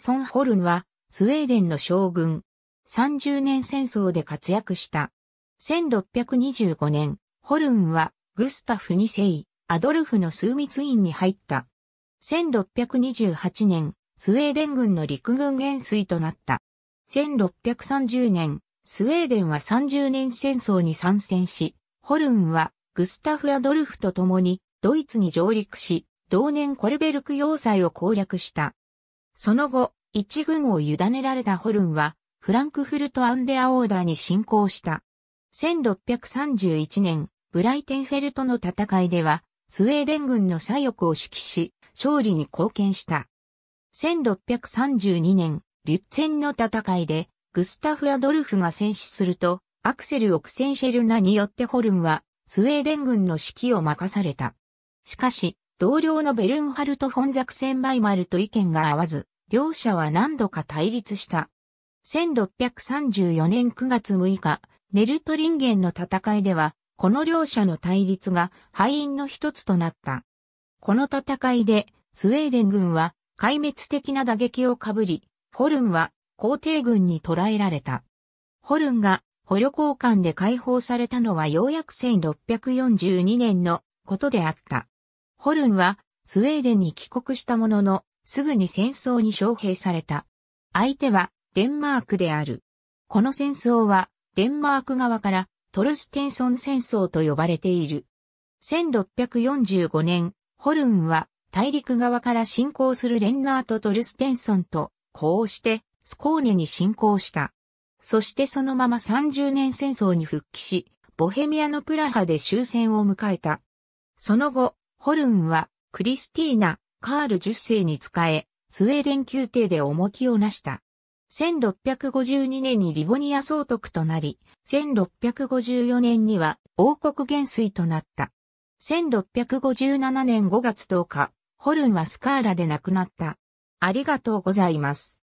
ソンホルンは、スウェーデンの将軍。30年戦争で活躍した。1625年、ホルンは、グスタフ2世、アドルフの枢密院に入った。1628年、スウェーデン軍の陸軍元帥となった。1630年、スウェーデンは30年戦争に参戦し、ホルンはグスタフ・アドルフと共にドイツに上陸し、同年コルベルク要塞を攻略した。その後、一軍を委ねられたホルンは、フランクフルト・アンデア・オーダーに侵攻した。1631年、ブライテンフェルトの戦いでは、スウェーデン軍の左翼を指揮し、勝利に貢献した。1632年、リュッツェンの戦いで、グスタフ・アドルフが戦死すると、アクセル・オクセンシェルナによってホルンは、スウェーデン軍の指揮を任された。しかし、同僚のベルンハルト・フォンザクセン・バイマルと意見が合わず、両者は何度か対立した。1634年9月6日、ネルトリンゲンの戦いでは、この両者の対立が敗因の一つとなった。この戦いで、スウェーデン軍は壊滅的な打撃をかぶり、ホルンは皇帝軍に捕らえられた。ホルンが捕虜交換で解放されたのはようやく1642年のことであった。ホルンはスウェーデンに帰国したものの、すぐに戦争に招聘された。相手はデンマークである。この戦争はデンマーク側からトルステンソン戦争と呼ばれている。1645年、ホルンは大陸側から侵攻するレンナート・トルステンソンと、こうしてスコーネに侵攻した。そしてそのまま30年戦争に復帰し、ボヘミアのプラハで終戦を迎えた。その後、ホルンは、クリスティーナ、カール10世に仕え、スウェーデン宮廷で重きをなした。1652年にリボニア総督となり、1654年には王国元帥となった。1657年5月10日、ホルンはスカーラで亡くなった。ありがとうございます。